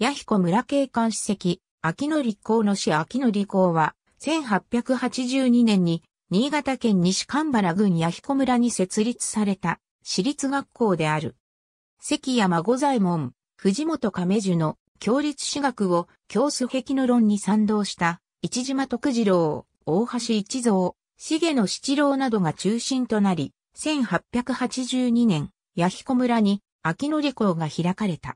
弥彦村警官史跡、秋野立候の市秋野立候は、1882年に、新潟県西神原郡弥彦村に設立された、私立学校である。関山五左衛門、藤本亀樹の、教立私学を、教祖壁の論に賛同した、市島徳次郎、大橋一蔵、重野七郎などが中心となり、1882年、弥彦村に、秋野立候が開かれた。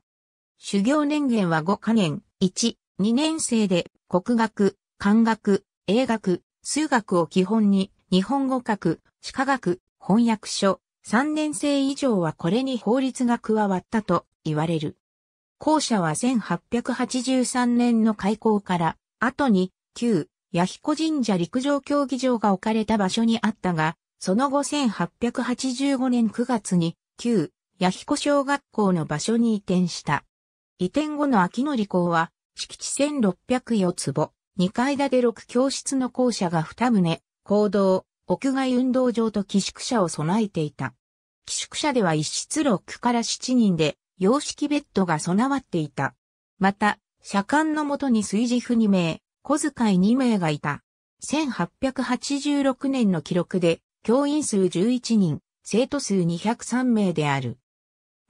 修行年限は5カ年、1、2年生で国学、漢学、英学、数学を基本に、日本語学、歯科学、翻訳書、3年生以上はこれに法律が加わったと言われる。校舎は1883年の開校から、後に、旧、弥彦神社陸上競技場が置かれた場所にあったが、その後1885年9月に、旧、弥彦小学校の場所に移転した。移転後の秋の利口は、敷地1604坪、2階建て6教室の校舎が2棟、行動、屋外運動場と寄宿舎を備えていた。寄宿舎では一室6から7人で、洋式ベッドが備わっていた。また、車間のもとに炊事婦2名、小遣い2名がいた。1886年の記録で、教員数11人、生徒数203名である。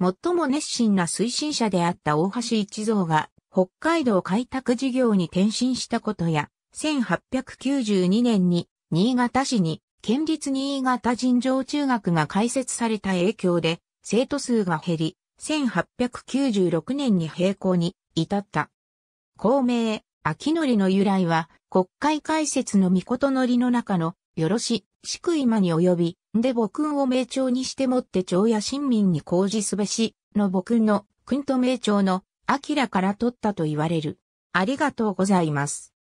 最も熱心な推進者であった大橋一蔵が、北海道開拓事業に転身したことや、1892年に新潟市に県立新潟尋常中学が開設された影響で、生徒数が減り、1896年に閉校に至った。公明、秋りの由来は、国会開設の御事則の中の、よろし、しく今に及び、で母君を名長にしてもって長や親民に講じすべし、の母君の、君と名長の、明から取ったと言われる。ありがとうございます。